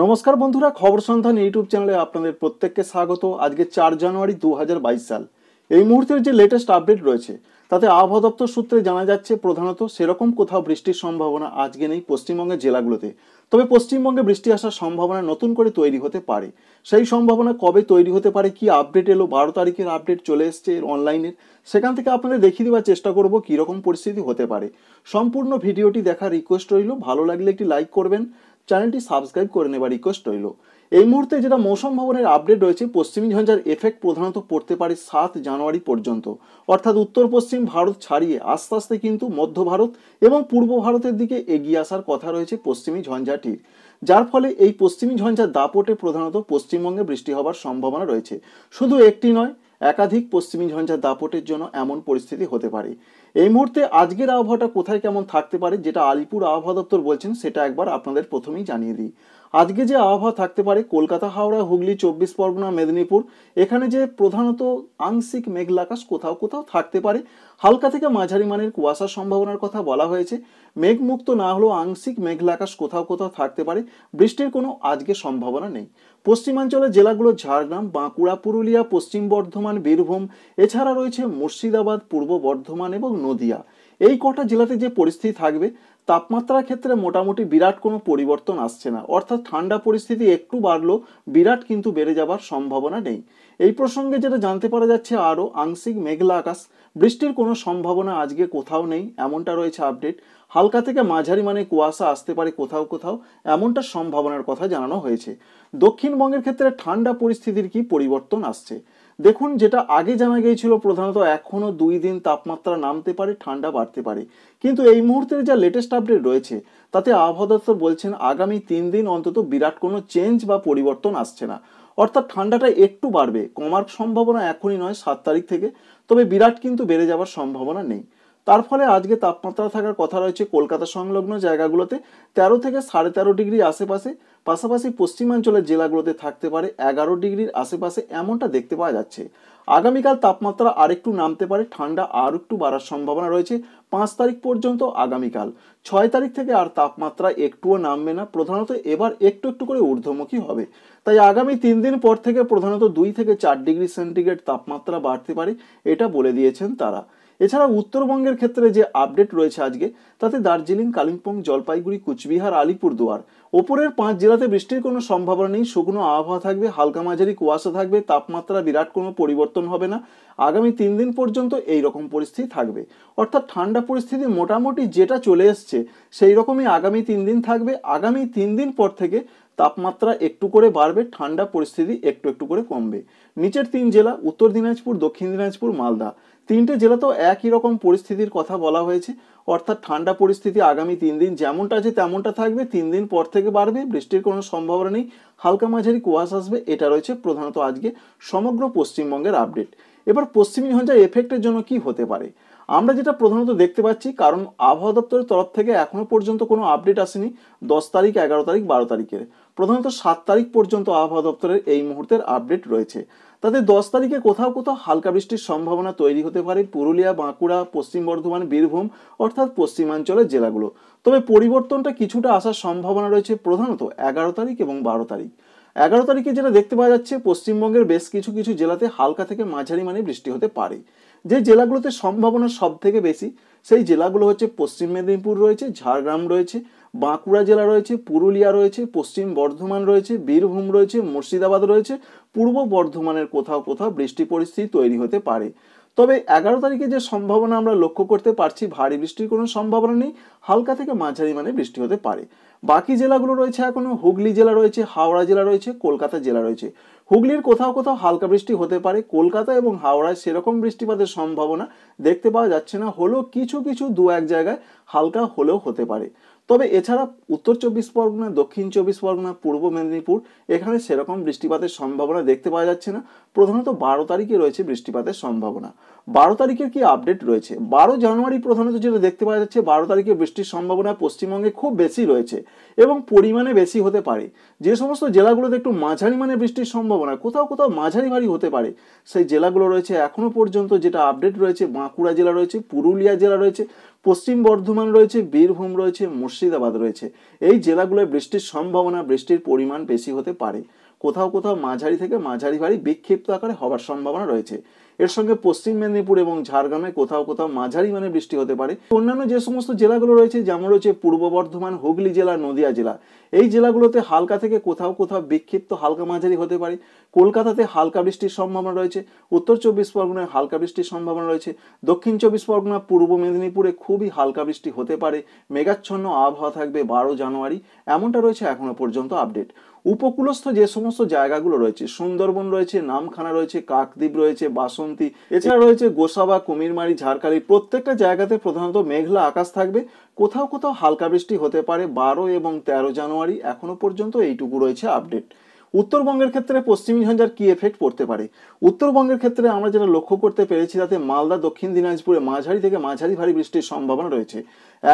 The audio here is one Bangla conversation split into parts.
নমস্কার বন্ধুরা খবর সন্ধান ইউটিউব চ্যানেলে আপনাদের প্রত্যেককে স্বাগত আজকে চার জানুয়ারি দু সাল এই মুহূর্তের যে লেটেস্ট আপডেট রয়েছে তাতে আবহাওয়া দপ্তর সূত্রে জানা যাচ্ছে প্রধানত সেরকম কোথাও বৃষ্টির সম্ভাবনা আজকে নেই পশ্চিমবঙ্গের জেলাগুলোতে তবে পশ্চিমবঙ্গে বৃষ্টি আসার সম্ভাবনা নতুন করে তৈরি হতে পারে সেই সম্ভাবনা কবে তৈরি হতে পারে কি আপডেট এলো বারো তারিখের আপডেট চলে এসছে অনলাইনের সেখান থেকে আপনাদের দেখিয়ে দেওয়ার চেষ্টা করবো কীরকম পরিস্থিতি হতে পারে সম্পূর্ণ ভিডিওটি দেখার রিকোয়েস্ট রইল ভালো লাগলে একটি লাইক করবেন চ্যানেলটি সাবস্ক্রাইব করে নেবার রিকোয়েস্ট রইল এই মুহূর্তে যেটা মৌসুম ভবনের আপডেট রয়েছে পশ্চিমী ঝঞ্ঝার এফেক্ট প্রধানত পড়তে পারে সাত জানুয়ারি পর্যন্ত অর্থাৎ উত্তর পশ্চিম ভারত ছাড়িয়ে আস্তে আস্তে কিন্তু মধ্য ভারত এবং পূর্ব ভারতের দিকে এগিয়ে আসার কথা রয়েছে পশ্চিমী ঝঞ্ঝাটির যার ফলে এই পশ্চিমী ঝঞ্ঝার দাপটে প্রধানত পশ্চিমবঙ্গে বৃষ্টি হবার সম্ভাবনা রয়েছে শুধু একটি নয় একাধিক পশ্চিমী ঝঞ্ঝার দাপটের জন্য এমন পরিস্থিতি হতে পারে এই মুহূর্তে আজকের আবহাওয়াটা কোথায় কেমন থাকতে পারে যেটা আলিপুর আবহাওয়া দপ্তর বলছেন সেটা একবার আপনাদের প্রথমেই জানিয়ে দিই আজকে যে আবহাওয়া থাকতে পারে কলকাতা হাওড়া হুগলি চব্বিশ পরগনা মেদিনীপুর এখানে যে প্রধানত আংশিক মেঘলাকাশ কোথাও কোথাও থাকতে পারে হালকা থেকে মাঝারি মানের কুয়াশার সম্ভাবনার কথা বলা হয়েছে মেঘমুক্ত না হলেও আংশিক মেঘলাকাশ কোথাও কোথাও থাকতে পারে বৃষ্টির কোনো আজকে সম্ভাবনা নেই পশ্চিমাঞ্চলের জেলাগুলো ঝাড়গ্রাম বাঁকুড়া পুরুলিয়া পশ্চিম বর্ধমান বীরভূম এছাড়া রয়েছে মুর্শিদাবাদ পূর্ব বর্ধমান এবং নদিয়া এই কটা জেলাতে যে পরিস্থিতি থাকবে তাপমাত্রার ক্ষেত্রে মোটামুটি বিরাট কোনো পরিবর্তন আসছে না অর্থাৎ ঠান্ডা পরিস্থিতি একটু বাড়লো বিরাট কিন্তু বেড়ে যাবার সম্ভাবনা নেই এই প্রসঙ্গে যেটা জানতে পারা যাচ্ছে আরও আংশিক মেঘলা আকাশ বৃষ্টির কোনো সম্ভাবনা আজকে কোথাও নেই এমনটা রয়েছে আপডেট হালকা থেকে মাঝারি মানে কুয়াশা আসতে পারে কোথাও কোথাও এমনটা সম্ভাবনার কথা জানানো হয়েছে দক্ষিণবঙ্গের ক্ষেত্রে ঠান্ডা পরিস্থিতির কি পরিবর্তন আসছে দেখুন যেটা আগে জানা গিয়েছিল প্রধানত এখনও দুই দিন তাপমাত্রা নামতে পারে ঠান্ডা বাড়তে পারে কিন্তু এই মুহূর্তের যা লেটেস্ট আপডেট রয়েছে তাতে আবহাওয়া দপ্তর বলছেন আগামী তিন দিন অন্তত বিরাট কোনো চেঞ্জ বা পরিবর্তন আসছে না অর্থাৎ ঠান্ডাটা একটু বাড়বে কমার সম্ভাবনা এখনই নয় সাত তারিখ থেকে তবে বিরাট কিন্তু বেড়ে যাওয়ার সম্ভাবনা নেই তার ফলে আজকে তাপমাত্রা থাকার কথা রয়েছে কলকাতা সংলগ্ন জায়গাগুলোতে তেরো থেকে সাড়ে তেরো ডিগ্রি আশেপাশে পাশাপাশি পশ্চিমাঞ্চলের জেলাগুলোতে থাকতে পারে এগারো ডিগ্রির আশেপাশে এমনটা দেখতে পাওয়া যাচ্ছে আগামীকাল তাপমাত্রা আরেকটু নামতে পারে ঠান্ডা আর একটু বাড়ার সম্ভাবনা রয়েছে পাঁচ তারিখ পর্যন্ত আগামীকাল ছয় তারিখ থেকে আর তাপমাত্রা একটুও নামবে না প্রধানত এবার একটু একটু করে ঊর্ধ্বমুখী হবে তাই আগামী তিন দিন পর থেকে প্রধানত দুই থেকে চার ডিগ্রি সেন্টিগ্রেড তাপমাত্রা বাড়তে পারে এটা বলে দিয়েছেন তারা এছাড়া উত্তরবঙ্গের ক্ষেত্রে যে আপডেট রয়েছে আজকে তাতে দার্জিলিং কালিম্পং জলপাইগুড়ি কুচবিহার আলিপুরদুয়ার ওপরের পাঁচ জেলাতে বৃষ্টির কোনো সম্ভাবনা নেই শুকনো আবহাওয়া থাকবে হালকা মাঝারি কুয়াশা থাকবে তাপমাত্রা বিরাট কোনো পরিবর্তন হবে না আগামী তিন দিন পর্যন্ত এই রকম পরিস্থিতি থাকবে অর্থাৎ ঠান্ডা পরিস্থিতি মোটামুটি যেটা চলে এসছে সেই রকমই আগামী তিন দিন থাকবে আগামী তিন দিন পর থেকে তাপমাত্রা একটু করে বাড়বে ঠান্ডা পরিস্থিতি একটু একটু করে কমবে নিচের তিন জেলা উত্তর দিনাজপুর দক্ষিণ দিনাজপুর মালদা তিনটে তো একই রকম পরিস্থিতির কথা বলা হয়েছে অর্থাৎ ঠান্ডা পরিস্থিতি আগামী তিন দিন যেমনটা আছে তেমনটা থাকবে তিন দিন পর থেকে বাড়বে বৃষ্টির কোনো সম্ভাবনা নেই হালকা মাঝারি কুয়াশ আসবে এটা রয়েছে প্রধানত আজকে সমগ্র পশ্চিমবঙ্গের আপডেট এবার পশ্চিমী ঝঞ্ঝার এফেক্টের জন্য কি হতে পারে আমরা যেটা প্রধানত দেখতে পাচ্ছি কারণ আবহাওয়া দপ্তরের তরফ থেকে এখনো পর্যন্ত কোনো আপডেট আসেনি দশ তারিখ এগারো তারিখ বারো তারিখের প্রধানত সাত তারিখ পর্যন্ত আবহাওয়া দপ্তরের এই মুহূর্তের আপডেট রয়েছে তাতে দশ তারিখে কোথাও কোথাও হালকা বৃষ্টির সম্ভাবনা তৈরি হতে পারে পুরুলিয়া বাঁকুড়া পশ্চিম বর্ধমান বীরভূম অর্থাৎ পশ্চিমাঞ্চলের জেলাগুলো তবে পরিবর্তনটা কিছুটা আসার সম্ভাবনা রয়েছে প্রধানত এগারো তারিখ এবং বারো তারিখ এগারো তারিখে যেটা দেখতে পাওয়া যাচ্ছে পশ্চিমবঙ্গের বেশ কিছু কিছু জেলাতে হালকা থেকে মাঝারি মানে বৃষ্টি হতে পারে যে জেলাগুলোতে সম্ভাবনা সব থেকে বেশি সেই জেলাগুলো হচ্ছে পশ্চিম মেদিনীপুর রয়েছে ঝাড়গ্রাম রয়েছে বাঁকুড়া জেলা রয়েছে পুরুলিয়া রয়েছে পশ্চিম বর্ধমান রয়েছে বীরভূম রয়েছে মুর্শিদাবাদ রয়েছে পূর্ব বর্ধমানের কোথাও কোথাও বৃষ্টি পরিস্থিতি তৈরি হতে পারে তবে এগারো তারিখে যে সম্ভাবনা আমরা লক্ষ্য করতে পারছি ভারী বৃষ্টির কোনো সম্ভাবনা নেই হালকা থেকে মাঝারি মানে বৃষ্টি হতে পারে বাকি জেলাগুলো রয়েছে এখনও হুগলি জেলা রয়েছে হাওড়া জেলা রয়েছে কলকাতা জেলা রয়েছে হুগলির কোথাও কোথাও হালকা বৃষ্টি হতে পারে কলকাতা এবং হাওড়ায় সেরকম বৃষ্টিপাতের সম্ভাবনা দেখতে পাওয়া যাচ্ছে না হলেও কিছু কিছু দু এক জায়গায় হালকা হলেও হতে পারে তবে এছাড়া উত্তর চব্বিশ পরগনা দক্ষিণ চব্বিশ পরগনা পূর্ব মেদিনীপুর এখানে সেরকম বৃষ্টিপাতের সম্ভাবনা দেখতে পাওয়া যাচ্ছে না প্রধানত বারো তারিখে রয়েছে বৃষ্টিপাতের সম্ভাবনা বারো তারিখের কি আপডেট রয়েছে বারো জানুয়ারি প্রধানত যেটা দেখতে পাওয়া যাচ্ছে বারো তারিখে বৃষ্টির সম্ভাবনা পশ্চিমবঙ্গে খুব বেশি রয়েছে এবং পরিমাণে বেশি হতে পারে যে সমস্ত জেলাগুলোতে একটু মাঝারি মানে বৃষ্টির সম্ভাবনা কোথাও কোথাও মাঝারি ভারী হতে পারে সেই জেলাগুলো রয়েছে এখনও পর্যন্ত যেটা আপডেট রয়েছে বাঁকুড়া জেলা রয়েছে পুরুলিয়া জেলা রয়েছে পশ্চিম বর্ধমান রয়েছে বীরভূম রয়েছে মুর্শিদাবাদ রয়েছে এই জেলাগুলোয় বৃষ্টির সম্ভাবনা বৃষ্টির পরিমাণ বেশি হতে পারে কোথাও কোথাও মাঝারি থেকে মাঝারি ভারী বিক্ষিপ্ত আকারে হওয়ার সম্ভাবনা রয়েছে এর সঙ্গে পশ্চিম মেদিনীপুর এবং ঝাড়গ্রামে কোথাও কোথাও মাঝারি মানে বৃষ্টি হতে পারে অন্যান্য যে সমস্ত জেলাগুলো রয়েছে যেমন রয়েছে পূর্ব বর্ধমান হুগলি জেলা নদিয়া জেলা এই জেলাগুলোতে হালকা থেকে কোথাও কোথাও বিক্ষিপ্ত হালকা মাঝারি হতে পারে কলকাতাতে হালকা বৃষ্টির সম্ভাবনা রয়েছে উত্তর চব্বিশ পরগনায় হালকা বৃষ্টির সম্ভাবনা রয়েছে দক্ষিণ চব্বিশ পরগনা পূর্ব মেদিনীপুরে খুবই হালকা বৃষ্টি হতে পারে মেঘাচ্ছন্ন আবহাওয়া থাকবে বারো জানুয়ারি এমনটা রয়েছে এখনো পর্যন্ত আপডেট উপকূলস্থ যে সমস্ত জায়গাগুলো রয়েছে সুন্দরবন রয়েছে নামখানা রয়েছে কাকদ্বীপ রয়েছে বাসন্তী এছাড়া রয়েছে গোসাবা কুমিরমারি ঝাড়খালি প্রত্যেকটা জায়গাতে প্রধানত মেঘলা আকাশ থাকবে কোথাও কোথাও হালকা বৃষ্টি হতে পারে বারো এবং তেরো জানুয়ারি এখনো পর্যন্ত এইটুকু রয়েছে আপডেট উত্তরবঙ্গের ক্ষেত্রে পশ্চিমী ঝঞ্ঝার কি এফেক্ট পড়তে পারে উত্তরবঙ্গের ক্ষেত্রে আমরা যেটা লক্ষ্য করতে পেরেছি তাতে মালদা দক্ষিণ দিনাজপুরে মাঝারি থেকে মাঝারি ভারী বৃষ্টির সম্ভাবনা রয়েছে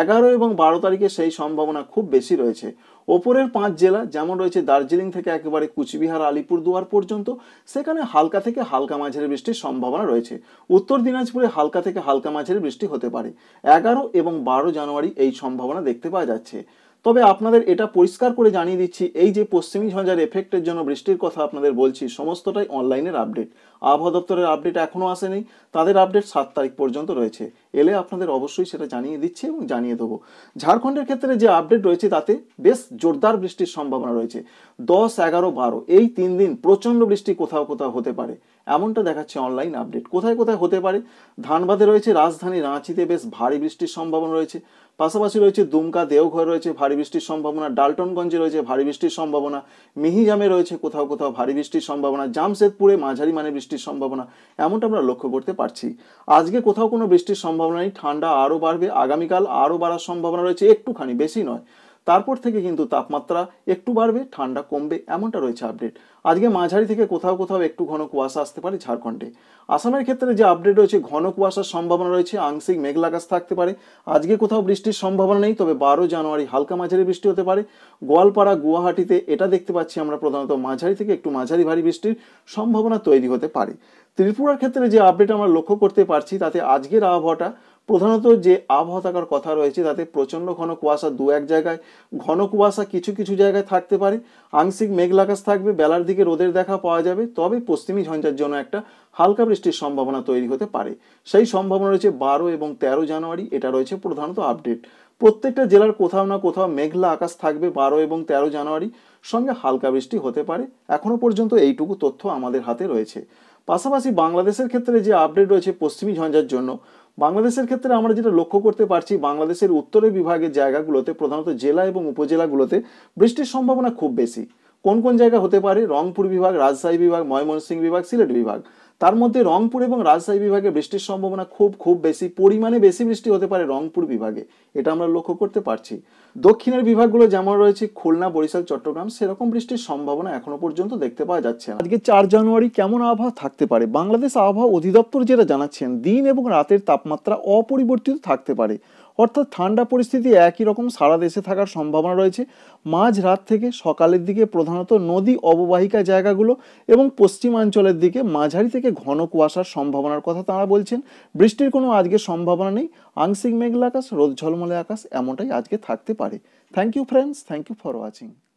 এগারো এবং বারো তারিখে সেই সম্ভাবনা খুব বেশি রয়েছে ওপরের পাঁচ জেলা যেমন রয়েছে দার্জিলিং থেকে একেবারে কুচবিহার আলিপুরদুয়ার পর্যন্ত সেখানে হালকা থেকে হালকা মাঝারি বৃষ্টির সম্ভাবনা রয়েছে উত্তর দিনাজপুরে হালকা থেকে হালকা মাঝারি বৃষ্টি হতে পারে এগারো এবং বারো জানুয়ারি এই সম্ভাবনা দেখতে পাওয়া যাচ্ছে তবে আপনাদের এটা পরিষ্কার করে জানিয়ে দিচ্ছি এই যে পশ্চিমী ঝঞ্ঝার এফেক্টের জন্য বৃষ্টির কথা আপনাদের বলছি সমস্তটাই অনলাইনের আপডেট আবহাওয়া দপ্তরের আপডেট এখনও আসেনি তাদের আপডেট সাত তারিখ পর্যন্ত রয়েছে এলে আপনাদের অবশ্যই সেটা জানিয়ে দিচ্ছি এবং জানিয়ে দেবো ঝাড়খণ্ডের ক্ষেত্রে যে আপডেট রয়েছে তাতে বেশ জোরদার বৃষ্টির সম্ভাবনা রয়েছে দশ এগারো বারো এই তিন দিন প্রচণ্ড বৃষ্টি কোথাও কোথাও হতে পারে এমনটা দেখাচ্ছে অনলাইন আপডেট কোথায় কোথায় হতে পারে ধানবাদে রয়েছে রাজধানী রাঁচিতে বেশ ভারী বৃষ্টির সম্ভাবনা রয়েছে পাশাপাশি রয়েছে দুমকা দেওঘর রয়েছে ভারী বৃষ্টির সম্ভাবনা ডালটনগঞ্জে রয়েছে ভারী বৃষ্টির সম্ভাবনা মিহিজামে রয়েছে কোথাও কোথাও ভারী বৃষ্টির সম্ভাবনা জামশেদপুরে মাঝারি মানে বৃষ্টির সম্ভাবনা এমনটা আমরা লক্ষ্য করতে পারছি আজকে কোথাও কোনো বৃষ্টির সম্ভাবনা সম্ভাবনা নেই ঠান্ডা আরও বাড়বে আগামীকাল আরও বাড়ার সম্ভাবনা রয়েছে একটুখানি বেশি নয় তারপর থেকে কিন্তু তাপমাত্রা একটু বাড়বে ঠান্ডা কমবে এমনটা রয়েছে আপডেট আজকে মাঝারি থেকে কোথাও কোথাও একটু ঘন কুয়াশা আসতে পারে ঝাড়খণ্ডে আসামের ক্ষেত্রে যে আপডেট রয়েছে ঘন কুয়াশার সম্ভাবনা রয়েছে আংশিক মেঘলাকাশ থাকতে পারে আজকে কোথাও বৃষ্টির সম্ভাবনা নেই তবে বারো জানুয়ারি হালকা মাঝারি বৃষ্টি হতে পারে গোয়ালপাড়া গুয়াহাটিতে এটা দেখতে পাচ্ছি আমরা প্রধানত মাঝারি থেকে একটু মাঝারি ভারী বৃষ্টির সম্ভাবনা তৈরি হতে পারে ত্রিপুরার ক্ষেত্রে যে আপডেট আমরা লক্ষ্য করতে পারছি তাতে আজকের আবহাওয়াটা প্রধানত যে আবহাওয়া থাকার কথা রয়েছে তাতে প্রচণ্ড ঘন কুয়াশা দু এক জায়গায় ঘন কুয়াশা কিছু কিছু জায়গায় থাকতে পারে আংশিক মেঘলাকাশ থাকবে বেলার দিকে রোদের দেখা পাওয়া যাবে তবে পশ্চিমী ঝঞ্ঝার জন্য একটা হালকা বৃষ্টির সম্ভাবনা তৈরি হতে পারে সেই সম্ভাবনা রয়েছে বারো এবং তেরো জানুয়ারি এটা রয়েছে প্রধানত আপডেট প্রত্যেকটা জেলার কোথাও না কোথাও মেঘলা আকাশ থাকবে বারো এবং তেরো জানুয়ারি সঙ্গে হালকা বৃষ্টি হতে পারে এখনও পর্যন্ত এইটুকু তথ্য আমাদের হাতে রয়েছে পাশাপাশি বাংলাদেশের ক্ষেত্রে যে আপডেট রয়েছে পশ্চিমী ঝঞ্ঝার জন্য বাংলাদেশের ক্ষেত্রে আমরা যেটা লক্ষ্য করতে পারছি বাংলাদেশের উত্তরের বিভাগের জায়গাগুলোতে প্রধানত জেলা এবং উপজেলাগুলোতে বৃষ্টির সম্ভাবনা খুব বেশি কোন কোন জায়গা হতে পারে রংপুর বিভাগ রাজশাহী বিভাগ ময়মনসিংহ বিভাগ সিলেট বিভাগ তার মধ্যে রংপুর এবং রাজশাহী বিভাগে বৃষ্টির সম্ভাবনা খুব খুব বেশি পরিমাণে বেশি বৃষ্টি হতে পারে রংপুর বিভাগে এটা আমরা লক্ষ্য করতে পারছি দক্ষিণের বিভাগগুলো যেমন রয়েছে খুলনা বরিশাল চট্টগ্রাম সেরকম বৃষ্টির সম্ভাবনা এখনো পর্যন্ত দেখতে পাওয়া যাচ্ছে না আজকে চার জানুয়ারি কেমন আবহাওয়া থাকতে পারে বাংলাদেশ আবহাওয়া অধিদপ্তর যেটা জানাচ্ছেন দিন এবং রাতের তাপমাত্রা অপরিবর্তিত থাকতে পারে অর্থাৎ ঠান্ডা পরিস্থিতি একই রকম সারা দেশে থাকার সম্ভাবনা রয়েছে মাঝ রাত থেকে সকালের দিকে প্রধানত নদী অববাহিকা জায়গাগুলো এবং পশ্চিমাঞ্চলের দিকে মাঝারি থেকে ঘন কুয়াশার সম্ভাবনার কথা তাঁরা বলছেন বৃষ্টির কোনো আজকে সম্ভাবনা নেই আংশিক মেঘলা আকাশ রোদ ঝলমলে আকাশ এমনটাই আজকে থাকতে পারে thank you friends thank you for watching